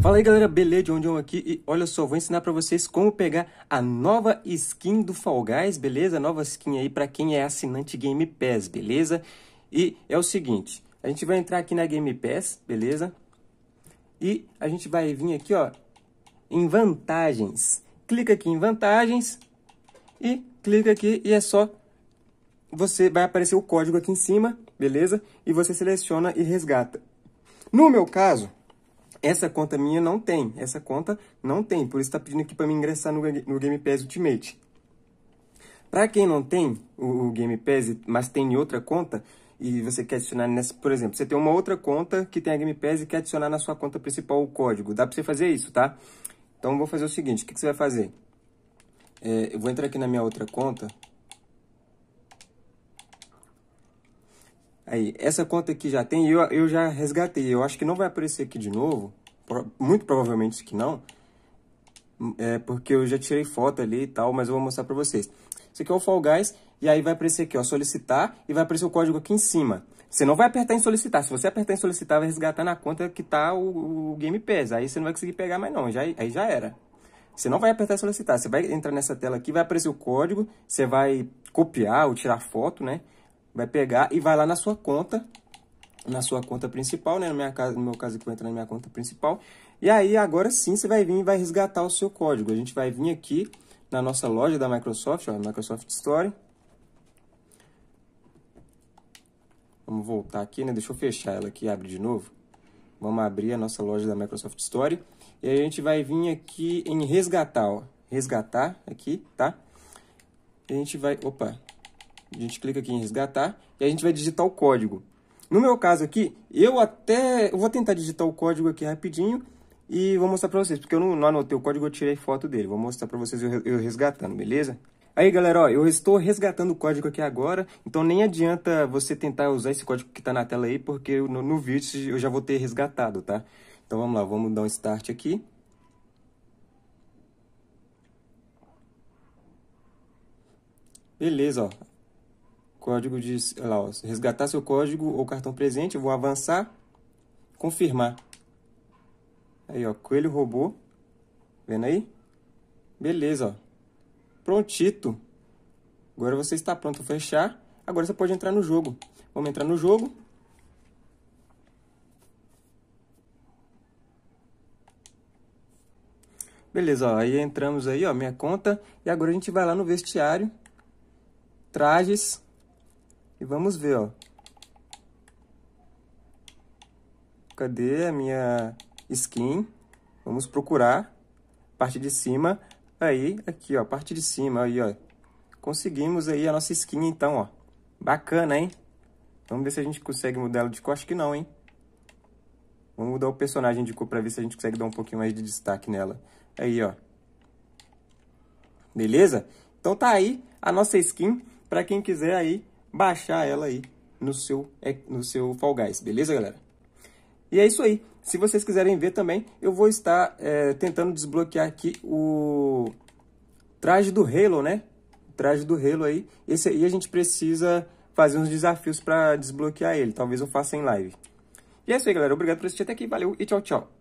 Fala aí galera, beleza? onde eu aqui e olha só, vou ensinar para vocês como pegar a nova skin do Fall Guys, beleza? nova skin aí para quem é assinante Game Pass, beleza? E é o seguinte, a gente vai entrar aqui na Game Pass, beleza? E a gente vai vir aqui, ó, em vantagens. Clica aqui em vantagens e clica aqui e é só você vai aparecer o código aqui em cima, beleza? E você seleciona e resgata. No meu caso, essa conta minha não tem, essa conta não tem, por isso está pedindo aqui para me ingressar no, no Game Pass Ultimate. Para quem não tem o, o Game Pass, mas tem outra conta, e você quer adicionar nessa, por exemplo, você tem uma outra conta que tem a Game Pass e quer adicionar na sua conta principal o código, dá para você fazer isso, tá? Então, vou fazer o seguinte, o que, que você vai fazer? É, eu vou entrar aqui na minha outra conta, Aí, essa conta aqui já tem, eu, eu já resgatei. Eu acho que não vai aparecer aqui de novo. Muito provavelmente que não. É porque eu já tirei foto ali e tal, mas eu vou mostrar pra vocês. Isso aqui é o Fall Guys, e aí vai aparecer aqui, ó, solicitar, e vai aparecer o código aqui em cima. Você não vai apertar em solicitar. Se você apertar em solicitar, vai resgatar na conta que tá o, o Game Pass. Aí você não vai conseguir pegar mais não, já, aí já era. Você não vai apertar em solicitar. Você vai entrar nessa tela aqui, vai aparecer o código, você vai copiar ou tirar foto, né? vai pegar e vai lá na sua conta, na sua conta principal, né? No, minha casa, no meu caso, que entra na minha conta principal. E aí, agora sim, você vai vir e vai resgatar o seu código. A gente vai vir aqui na nossa loja da Microsoft, ó, Microsoft Store. Vamos voltar aqui, né? Deixa eu fechar ela aqui e abrir de novo. Vamos abrir a nossa loja da Microsoft Store. E aí a gente vai vir aqui em resgatar, ó. Resgatar aqui, tá? E a gente vai... Opa, a gente clica aqui em resgatar e a gente vai digitar o código. No meu caso aqui, eu até eu vou tentar digitar o código aqui rapidinho e vou mostrar para vocês, porque eu não, não, anotei o código, eu tirei foto dele. Vou mostrar para vocês eu, eu, resgatando, beleza? Aí, galera, ó, eu estou resgatando o código aqui agora, então nem adianta você tentar usar esse código que está na tela aí, porque no, no vídeo eu já vou ter resgatado, tá? Então vamos lá, vamos dar um start aqui. Beleza, ó. Código de lá, ó, resgatar seu código ou cartão presente. Eu vou avançar, confirmar. Aí, ó, coelho robô. Vendo aí? Beleza, ó. Prontito. Agora você está pronto para fechar. Agora você pode entrar no jogo. Vamos entrar no jogo. Beleza, ó, aí entramos aí, ó, minha conta. E agora a gente vai lá no vestiário, trajes, e vamos ver, ó. Cadê a minha skin? Vamos procurar. Parte de cima. Aí, aqui, ó. Parte de cima, aí, ó. Conseguimos aí a nossa skin, então, ó. Bacana, hein? Vamos ver se a gente consegue mudar ela de cor. Acho que não, hein? Vamos mudar o personagem de cor pra ver se a gente consegue dar um pouquinho mais de destaque nela. Aí, ó. Beleza? Então tá aí a nossa skin para quem quiser aí baixar ela aí no seu, é, no seu Fall Guys, beleza, galera? E é isso aí. Se vocês quiserem ver também, eu vou estar é, tentando desbloquear aqui o traje do Halo, né? O traje do Halo aí. Esse aí a gente precisa fazer uns desafios para desbloquear ele. Talvez eu faça em live. E é isso aí, galera. Obrigado por assistir até aqui. Valeu e tchau, tchau.